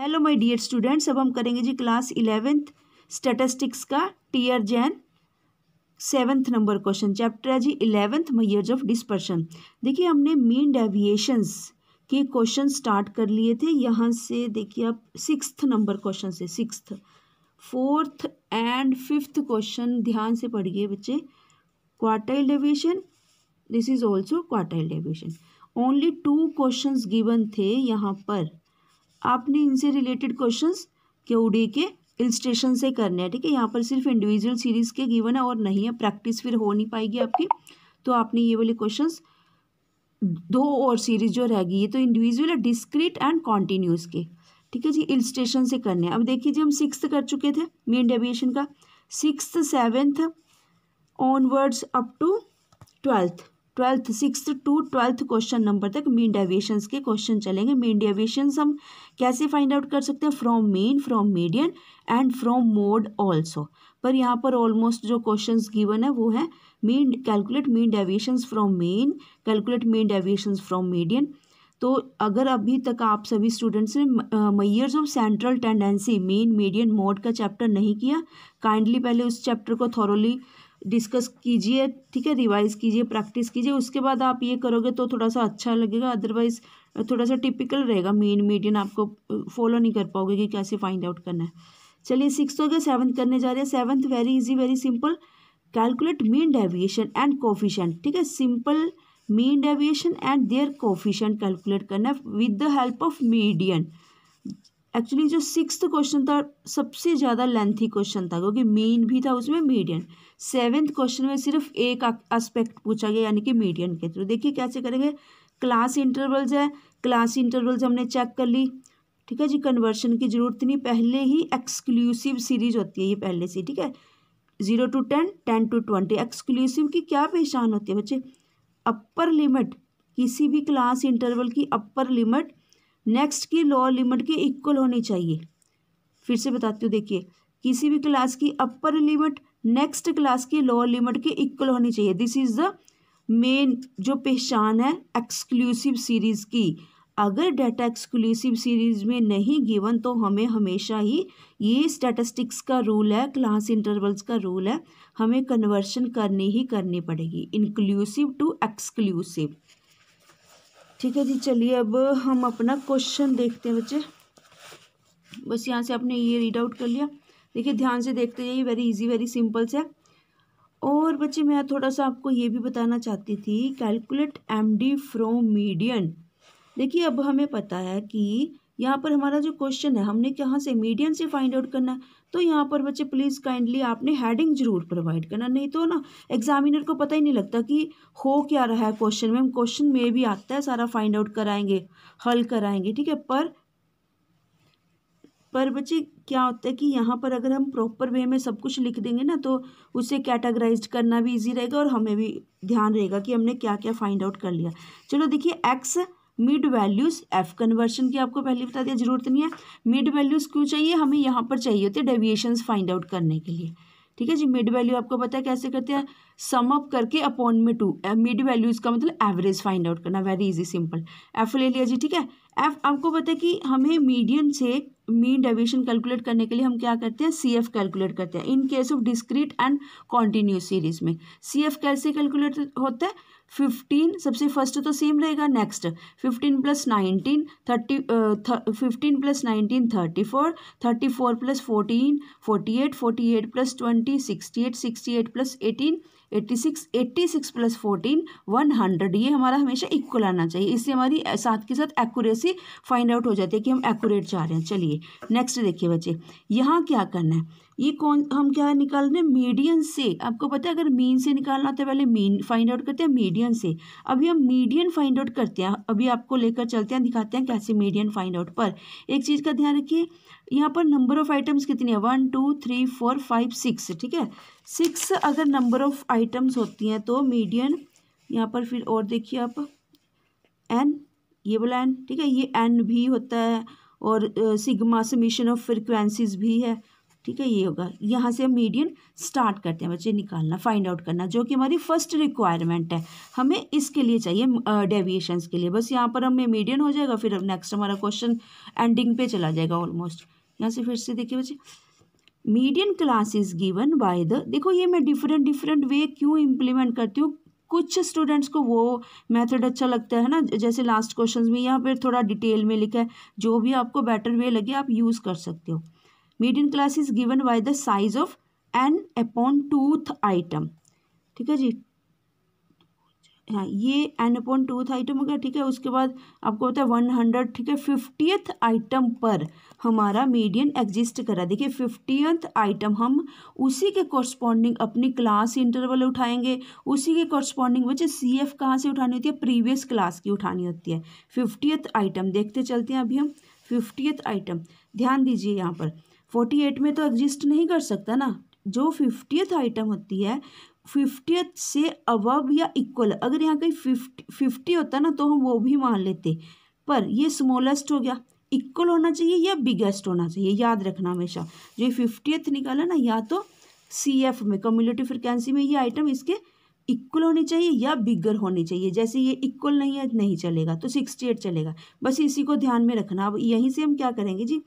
hello my dear students अब हम करेंगे जी क्लास इलेवेंथ स्टेटिस्टिक्स का T R Jain seventh number question chapter है जी इलेवेंथ मयर्स ऑफ डिस्पर्शन देखिए हमने मीन डेविएशंस के क्वेश्चन स्टार्ट कर लिए थे यहाँ से देखिए आप सिक्स नंबर क्वेश्चन से six fourth and fifth question ध्यान से पढ़िए बच्चे quartile deviation this is also quartile deviation only two question given थे यहाँ पर आपने इनसे रिलेटेड क्वेश्चंस क्यूडी के स्टेशन से करने हैं ठीक है यहाँ पर सिर्फ इंडिविजुअल सीरीज के गिवन है और नहीं है प्रैक्टिस फिर हो नहीं पाएगी आपकी तो आपने ये वाले क्वेश्चन दो और सीरीज जो रहेगी ये तो इंडिविजुअल है एंड कॉन्टीन्यूस के ठीक है जी स्टेशन से करने हैं अब देखिए जी हम सिक्स कर चुके थे मेन डेविएशन का six seventh onwards up to twelfth twelfth six to twelfth question number तक मेन डेविएशन के क्वेश्चन चलेंगे मेन डेविएशन हम कैसे फाइंड आउट कर सकते हैं from mean from median and from mode also पर यहाँ पर ऑलमोस्ट जो क्वेश्चन गिवन है वो है mean calculate mean deviation from mean calculate mean deviation from median तो अगर अभी तक आप सभी स्टूडेंट्स ने measures of central tendency mean median mode का चैप्टर नहीं किया काइंडली पहले उस चैप्टर को थॉरली डिस्कस कीजिए ठीक है रिवाइज कीजिए प्रैक्टिस कीजिए उसके बाद आप ये करोगे तो थोड़ा सा अच्छा लगेगा अदरवाइज थोड़ा सा टिपिकल रहेगा मेन मीडियन आपको फॉलो नहीं कर पाओगे कि कैसे फाइंड आउट करना है चलिए सिक्स हो गया सेवन्थ करने जा रहे हैं seventh very easy very simple calculate mean deviation and coefficient ठीक है simple mean deviation and their coefficient calculate करना है with the help of median actually जो सिक्स क्वेश्चन था सबसे ज़्यादा लेंथी क्वेश्चन था क्योंकि मेन भी था उसमें मीडियन सेवेंथ क्वेश्चन में सिर्फ एक एस्पेक्ट पूछा गया यानी कि मीडियन के थ्रू देखिए कैसे करेंगे क्लास इंटरवल्स है क्लास इंटरवल्स हमने चेक कर ली ठीक है जी कन्वर्शन की जरूरत नहीं पहले ही एक्सक्लूसिव सीरीज होती है ये पहले से ठीक है zero to ten ten to twenty exclusive की क्या पहचान होती है बच्चे अपर लिमिट किसी भी क्लास इंटरवल की अपर लिमिट नेक्स्ट की लोअर लिमिट के इक्वल होनी चाहिए फिर से बताती हूँ देखिए किसी भी क्लास की अपर लिमिट नेक्स्ट क्लास की लोअर लिमिट के इक्वल होनी चाहिए दिस इज़ द मेन जो पहचान है एक्सक्लूसिव सीरीज़ की अगर डाटा एक्सक्लूसिव सीरीज़ में नहीं गिवन तो हमें हमेशा ही ये स्टैटिस्टिक्स का रूल है क्लास इंटरवल्स का रूल है हमें कन्वर्शन करनी ही करनी पड़ेगी इंक्लूसिव टू एक्सक्लूसिव ठीक है जी चलिए अब हम अपना क्वेश्चन देखते हैं बच्चे बस यहाँ से आपने ये रीड आउट कर लिया देखिए ध्यान से देखते जाइए वेरी इजी वेरी सिंपल से और बच्चे मैं थोड़ा सा आपको ये भी बताना चाहती थी calculate M D from median देखिए अब हमें पता है कि यहाँ पर हमारा जो क्वेश्चन है हमने कहाँ से मीडियन से फाइंड आउट करना है तो यहाँ पर बच्चे प्लीज़ काइंडली आपने हेडिंग जरूर प्रोवाइड करना नहीं तो ना एग्जामिनर को पता ही नहीं लगता कि हो क्या रहा है क्वेश्चन में हम क्वेश्चन में भी आता है सारा फाइंड आउट कराएंगे हल कराएंगे ठीक है पर पर बच्चे क्या होता है कि यहाँ पर अगर हम प्रॉपर वे में सब कुछ लिख देंगे ना तो उसे कैटेगराइज करना भी ईजी रहेगा और हमें भी ध्यान रहेगा कि हमने क्या क्या फाइंड आउट कर लिया चलो देखिए X mid values F conversion की आपको पहले बता दिया जरूरत नहीं है मिड वैल्यूज़ क्यों चाहिए हमें यहाँ पर चाहिए होते हैं डेविएशन फाइंड आउट करने के लिए ठीक है जी मिड वैल्यू आपको पता है कैसे करते हैं सम अप करके अपॉन में टू मिड वैल्यूज का मतलब एवरेज फाइंड आउट करना वेरी इजी सिंपल एफ ले लिया जी ठीक है एफ आपको पता है कि हमें मीडियम से मीन डेविएशन कैलकुलेट करने के लिए हम क्या करते हैं सी एफ कैलकुलेट करते हैं in case of discrete and continuous series में सी एफ कैसे कैलकुलेट होता है फिफ्टीन सबसे फर्स्ट तो सेम रहेगा next fifteen plus nineteen thirty fifteen plus nineteen thirty four thirty four plus fourteen forty eight forty eight plus twenty sixty eight sixty eight plus eighteen eighty six eighty six plus fourteen one hundred ये हमारा हमेशा equal आना चाहिए इससे हमारी साथ के साथ एक्यूरेसी फाइंड आउट हो जाती है कि हम एक्यूरेट चाह रहे हैं चलिए नेक्स्ट देखिए बच्चे यहाँ क्या करना है ये कौन हम क्या निकाल रहे हैं मीडियन से आपको पता है अगर मीन से निकालना तो पहले मीन फाइंड आउट करते हैं मीडियन से अभी हम मीडियन फाइंड आउट करते हैं अभी आपको लेकर चलते हैं दिखाते हैं कैसे मीडियन फाइंड आउट पर एक चीज़ का ध्यान रखिए यहाँ पर नंबर ऑफ आइटम्स कितनी है one two three four five six ठीक है सिक्स अगर नंबर ऑफ आइटम्स होती हैं तो मीडियन यहाँ पर फिर और देखिए आप एन ये बोला एन ठीक है ये एन भी होता है और सिग्मा समीशन ऑफ फ्रिक्वेंसीज भी है ठीक है ये होगा यहाँ से हम मीडियन स्टार्ट करते हैं बच्चे निकालना फाइंड आउट करना जो कि हमारी फर्स्ट रिक्वायरमेंट है हमें इसके लिए चाहिए डेविएशंस के लिए बस यहाँ पर हमें मीडियन हो जाएगा फिर नेक्स्ट हमारा क्वेश्चन एंडिंग पे चला जाएगा ऑलमोस्ट यहाँ से फिर से देखिए बच्चे median is given by the देखो ये मैं डिफरेंट डिफरेंट वे क्यों इम्प्लीमेंट करती हूँ कुछ स्टूडेंट्स को वो मेथड अच्छा लगता है ना जैसे लास्ट क्वेश्चंस में यहाँ पर थोड़ा डिटेल में लिखा है जो भी आपको बेटर वे लगे आप यूज़ कर सकते हो median class is given by the size of N upon twoth item ठीक है जी हाँ ये एन अपॉन टूथ आइटम हो गया ठीक है उसके बाद आपको पता है वन हंड्रेड ठीक है फिफ्टियथ आइटम पर हमारा मीडियन एग्जिस्ट कर रहा है देखिए फिफ्टियथ आइटम हम उसी के कॉरस्पॉन्डिंग अपनी क्लास इंटरवल उठाएंगे उसी के कॉरस्पॉन्डिंग बच्चे सी एफ कहाँ से उठानी होती है प्रीवियस क्लास की उठानी होती है फिफ्टियथ आइटम देखते चलते हैं अभी हम फिफ्टियथ आइटम ध्यान दीजिए यहाँ पर फोर्टी एट में तो एग्जिस्ट नहीं कर सकता ना जो फिफ्टियथ आइटम होती है फिफ्टियथ से अबव या इक्वल अगर यहाँ कहीं फिफ्टी फिफ्टी होता ना तो हम वो भी मान लेते पर ये स्मॉलेस्ट हो गया इक्वल होना चाहिए या बिगेस्ट होना चाहिए याद रखना हमेशा जो ये फिफ्टियथ निकाला ना या तो सी एफ में कम्युनिटी फ्रिक्वेंसी में ये आइटम इसके इक्वल होनी चाहिए या बिगर होनी चाहिए जैसे ये इक्वल नहीं है नहीं चलेगा तो सिक्सटी एट चलेगा बस इसी को ध्यान में रखना अब यहीं से हम क्या करेंगे जी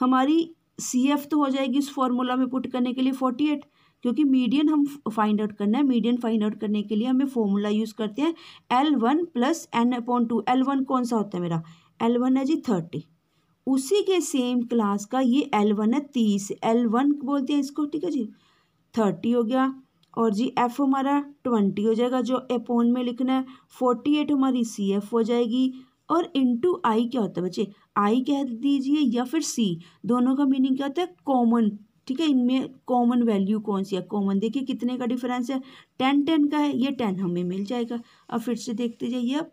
हमारी सी एफ तो हो जाएगी इस फॉर्मूला में पुट करने के लिए फोर्टी एट क्योंकि मीडियन हम फाइंड आउट करना है मीडियन फाइंड आउट करने के लिए हमें फॉर्मूला यूज़ करते हैं L one plus N upon two L one कौन सा होता है मेरा एल वन है जी थर्टी उसी के सेम क्लास का ये एल वन है तीस एल वन बोलते हैं इसको ठीक है जी थर्टी हो गया और जी एफ़ हमारा ट्वेंटी हो जाएगा जो अपॉन में लिखना है फोर्टी एट हमारी सी एफ हो जाएगी और इंटू आई क्या होता है बच्चे आई कह दीजिए या फिर सी दोनों का मीनिंग क्या होता है कॉमन ठीक है इनमें कॉमन वैल्यू कौन सी है कॉमन देखिए कितने का डिफरेंस है टेन टेन का है ये टेन हमें मिल जाएगा अब फिर से देखते जाइए अब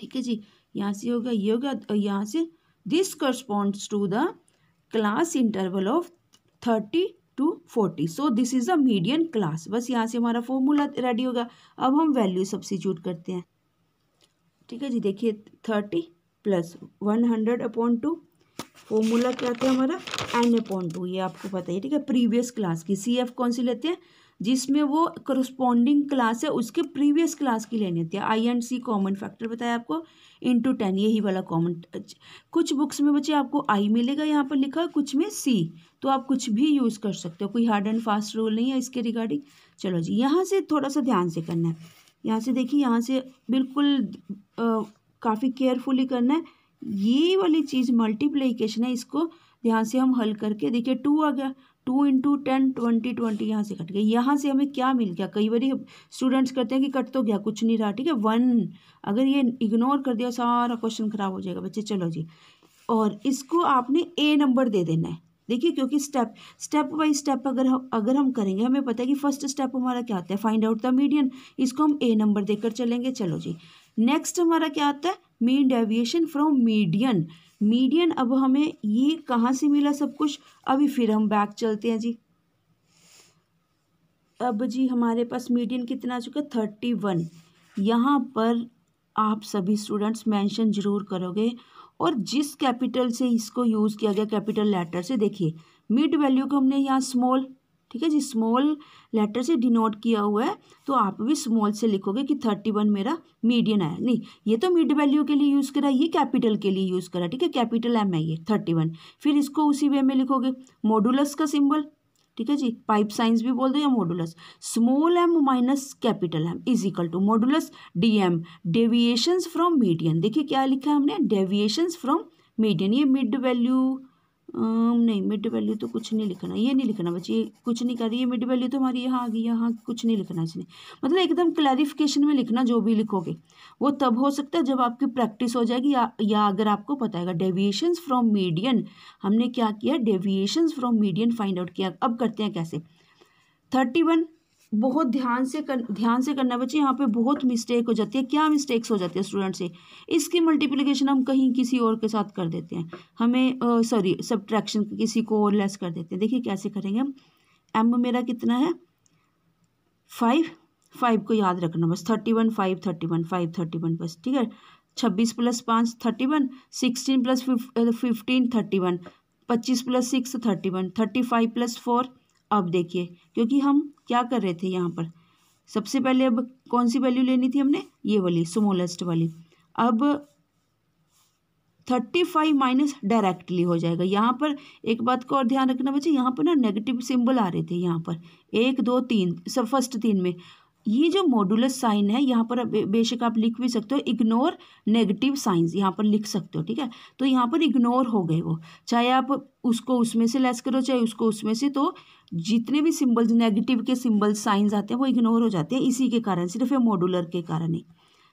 ठीक है जी यहाँ से होगा ये होगा और यहाँ से this corresponds to the class interval of thirty to forty so this is a median class बस यहाँ से हमारा फॉर्मूला रेडी होगा अब हम वैल्यू सब्सिट्यूट करते हैं ठीक है जी देखिए thirty plus one hundred upon two formula क्या था हमारा एन अपॉन टू ये आपको पता है ठीक है प्रीवियस क्लास की सी एफ कौन सी लेते हैं जिसमें वो करस्पॉन्डिंग क्लास है उसके प्रीवियस क्लास की लेने थे I and C common factor बताया आपको टू टेन यही वाला कॉमन कुछ बुक्स में बच्चे आपको आई मिलेगा यहाँ पर लिखा कुछ में सी तो आप कुछ भी यूज़ कर सकते हो कोई हार्ड एंड फास्ट रूल नहीं है इसके रिगार्डिंग चलो जी यहाँ से थोड़ा सा ध्यान से करना है यहाँ से देखिए यहाँ से बिल्कुल काफ़ी केयरफुली करना है ये वाली चीज़ मल्टीप्लीकेशन है इसको ध्यान से हम हल करके देखिए टू आ गया two into ten twenty twenty यहाँ से कट गया यहाँ से हमें क्या मिल गया कई बार स्टूडेंट्स करते हैं कि कट तो गया कुछ नहीं रहा ठीक है वन अगर ये इग्नोर कर दिया सारा क्वेश्चन खराब हो जाएगा बच्चे चलो जी और इसको आपने ए नंबर दे देना है देखिए क्योंकि स्टेप स्टेप बाय स्टेप अगर हम अगर हम करेंगे हमें पता है कि फर्स्ट स्टेप हमारा क्या आता है फाइंड आउट द मीडियन इसको हम ए नंबर देकर चलेंगे चलो जी नेक्स्ट हमारा क्या आता है mean deviation from median median अब हमें ये कहाँ से मिला सब कुछ अभी फिर हम बैक चलते हैं जी अब जी हमारे पास मीडियन कितना आ चुका थर्टी वन यहाँ पर आप सभी स्टूडेंट्स मेंशन जरूर करोगे और जिस कैपिटल से इसको यूज़ किया गया कैपिटल लेटर से देखिए मिड वैल्यू को हमने यहाँ स्मॉल ठीक है जी स्मॉल लेटर से डिनोट किया हुआ है तो आप भी स्मॉल से लिखोगे कि थर्टी वन मेरा मीडियन है नहीं ये तो मिड वैल्यू के लिए यूज़ करा ये कैपिटल के लिए यूज़ करा ठीक है कैपिटल एम है ये थर्टी वन फिर इसको उसी वे में लिखोगे मॉडुलस का सिंबल ठीक है जी पाइप साइंस भी बोल दो या modulus small M minus capital M is equal to modulus D M deviations from median देखिए क्या लिखा है हमने डेविएशंस फ्रॉम मीडियन ये मिड वैल्यू नहीं मिड वैल्यू तो कुछ नहीं लिखना ये नहीं लिखना बच्चे कुछ नहीं कर रही है मिड वैल्यू तो हमारी यहाँ आ गई यहाँ कुछ नहीं लिखना इसने मतलब एकदम क्लैरिफिकेशन में लिखना जो भी लिखोगे वो तब हो सकता है जब आपकी प्रैक्टिस हो जाएगी या, या अगर आपको पता है डेविएशन फ्रॉम मीडियन हमने क्या किया deviation from median find out किया अब करते हैं कैसे थर्टी वन बहुत ध्यान से कर ध्यान से करना बच्चे यहाँ पे बहुत मिस्टेक हो जाती है क्या मिस्टेक्स हो जाती है स्टूडेंट से इसकी मल्टीप्लिकेशन हम कहीं किसी और के साथ कर देते हैं हमें सॉरी सब्ट्रैक्शन किसी को और लेस कर देते हैं देखिए कैसे करेंगे हम एम मेरा कितना है फाइव फाइव को याद रखना बस thirty one five thirty one five thirty one बस ठीक है छब्बीस प्लस पाँच thirty one sixteen plus fifteen thirty one पच्चीस plus six thirty one thirty five plus four अब देखिए क्योंकि हम क्या कर रहे थे यहाँ पर सबसे पहले अब कौन सी वैल्यू लेनी थी हमने ये वाली स्मॉलेस्ट वाली अब थर्टी फाइव माइनस डायरेक्टली हो जाएगा यहाँ पर एक बात को और ध्यान रखना बच्चे यहाँ पर ना नेगेटिव सिंबल आ रहे थे यहाँ पर एक दो तीन सब फर्स्ट तीन में ये जो मॉडुलस साइन है यहाँ पर बेशक आप लिख भी सकते हो इग्नोर नेगेटिव साइंस यहाँ पर लिख सकते हो ठीक है तो यहाँ पर इग्नोर हो गए वो चाहे आप उसको उसमें से लेस करो चाहे उसको उसमें से तो जितने भी सिम्बल्स नेगेटिव के सिम्बल्स साइंस आते हैं वो इग्नोर हो जाते हैं इसी के कारण सिर्फ ये मॉडुलर के कारण ही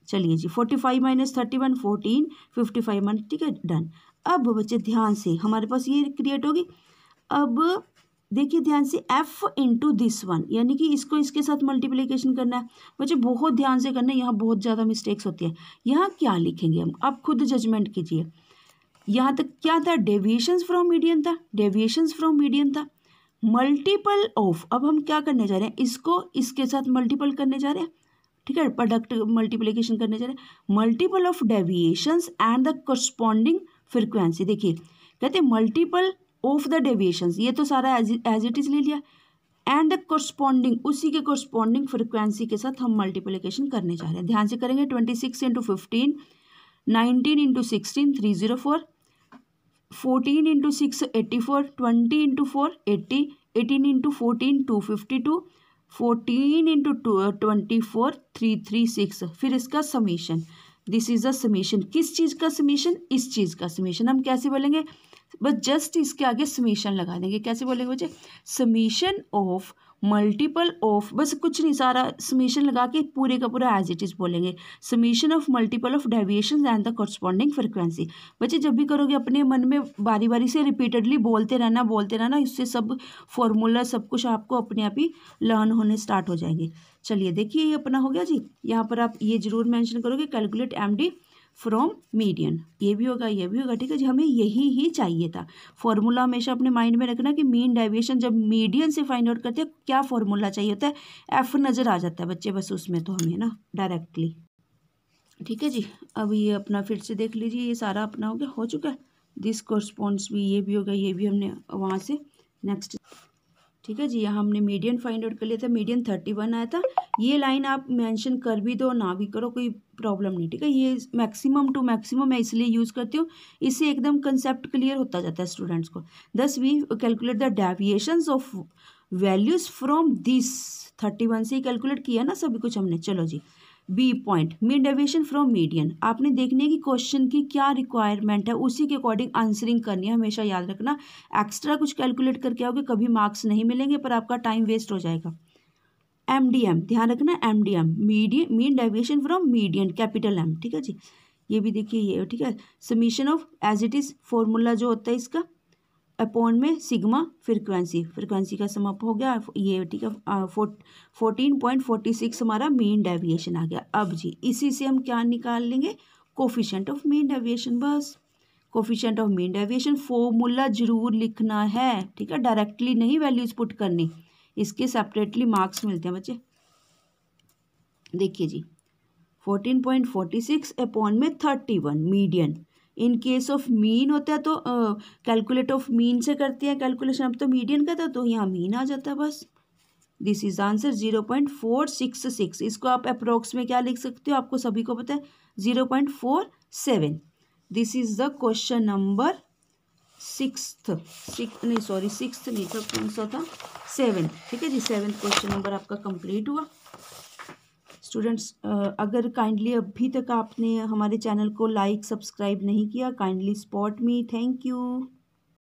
चलिए जी forty five minus thirty one fourteen fifty five minus ठीक है डन अब बच्चे ध्यान से हमारे पास ये क्रिएट होगी अब देखिए ध्यान से एफ इंटू दिस वन यानी कि इसको इसके साथ मल्टीप्लीकेशन करना है बच्चे बहुत ध्यान से करना है यहाँ बहुत ज़्यादा मिस्टेक्स होती है यहाँ क्या लिखेंगे हम आप खुद जजमेंट कीजिए यहाँ तक क्या था डेविएशन फ्रॉम मीडियम था डेविएशन फ्रॉम मीडियम था मल्टीपल ऑफ अब हम क्या करने जा रहे हैं इसको इसके साथ मल्टीपल करने जा रहे हैं ठीक है प्रोडक्ट मल्टीप्लीकेशन करने जा रहे हैं multiple of deviations and the corresponding frequency देखिए कहते हैं मल्टीपल ऑफ द डेविएशन ये तो सारा एज इट इज़ ले लिया एंड कॉरस्पॉन्डिंग उसी के कॉरस्पॉन्डिंग फ्रिक्वेंसी के साथ हम मल्टीप्लीकेशन करने जा रहे हैं ध्यान से करेंगे twenty six into fifteen nineteen into sixteen three zero four fourteen into six eighty four twenty into four eighty eighteen into fourteen two fifty two fourteen into two twenty four three three six फिर इसका summation this is a summation किस चीज़ का summation इस चीज़ का summation हम कैसे बोलेंगे बस जस्ट इसके आगे समीशन लगा देंगे कैसे बोलेंगे बच्चे समीशन ऑफ मल्टीपल ऑफ बस कुछ नहीं सारा समीशन लगा के पूरे का पूरा एज इट इज़ बोलेंगे summation of multiple of deviation and the corresponding frequency बच्चे जब भी करोगे अपने मन में बारी बारी से रिपीटेडली बोलते रहना बोलते रहना इससे सब फॉर्मूला सब कुछ आपको अपने आप ही लर्न होने स्टार्ट हो जाएंगे चलिए देखिए ये अपना हो गया जी यहाँ पर आप ये जरूर मैंशन करोगे calculate M D from median ये भी होगा ये भी होगा ठीक है जी हमें यही ही चाहिए था फॉर्मूला हमेशा अपने माइंड में रखना कि मीन डेविएशन जब मीडियन से फाइंड आउट करते हैं क्या फॉर्मूला चाहिए होता है एफ नज़र आ जाता है बच्चे बस उसमें तो हमें ना डायरेक्टली ठीक है जी अब ये अपना फिर से देख लीजिए ये सारा अपना हो गया हो चुका है दिस कोरस्पॉन्ड्स भी ये भी होगा ये भी हमने वहाँ से नेक्स्ट ठीक है जी यहाँ हमने मीडियन फाइंड आउट कर लिया था मीडियन थर्टी वन आया था ये लाइन आप मेंशन कर भी दो ना भी करो कोई प्रॉब्लम नहीं ठीक है ये मैक्सिमम टू मैक्सिमम मैं इसलिए यूज़ करती हूँ इससे एकदम कंसेप्ट क्लियर होता जाता है स्टूडेंट्स को दस we calculate the deviations of values from this thirty one से ही कैलकुलेट किया ना सभी कुछ हमने चलो जी B point mean deviation from median आपने देखने की क्वेश्चन की क्या रिक्वायरमेंट है उसी के अकॉर्डिंग आंसरिंग करनी है हमेशा याद रखना एक्स्ट्रा कुछ कैलकुलेट करके आओगे कभी मार्क्स नहीं मिलेंगे पर आपका टाइम वेस्ट हो जाएगा एम डी एम ध्यान रखना M D M median mean deviation from median capital M ठीक है जी ये भी देखिए ये ठीक है summation of as it is formula जो होता है इसका अपॉन में सिग्मा फ्रिक्वेंसी फ्रिक्वेंसी का समाप हो गया ये ठीक है फोर्टीन पॉइंट फोर्टी सिक्स हमारा मेन डेविएशन आ गया अब जी इसी से हम क्या निकाल लेंगे कोफिशेंट ऑफ मेन डेविएशन बस coefficient of mean deviation formula जरूर लिखना है ठीक है डायरेक्टली नहीं वैल्यूज पुट करनी इसके सेपरेटली मार्क्स मिलते हैं बच्चे देखिए जी fourteen point forty six upon में thirty one median in case of mean होता है तो कैलकुलेट ऑफ मीन से करते हैं कैलकुलेशन अब तो मीडियन का था तो यहाँ मीन आ जाता है बस this is answer zero point four six six इसको आप अप्रोक्स में क्या लिख सकते हो आपको सभी को पता है zero point four seven this is the question number sixth six नहीं सॉरी सिक्स नहीं तो था कौन सा था सेवन ठीक है जी सेवन क्वेश्चन नंबर आपका कंप्लीट हुआ स्टूडेंट्स uh, अगर काइंडली अभी तक आपने हमारे चैनल को लाइक सब्सक्राइब नहीं किया kindly support me thank you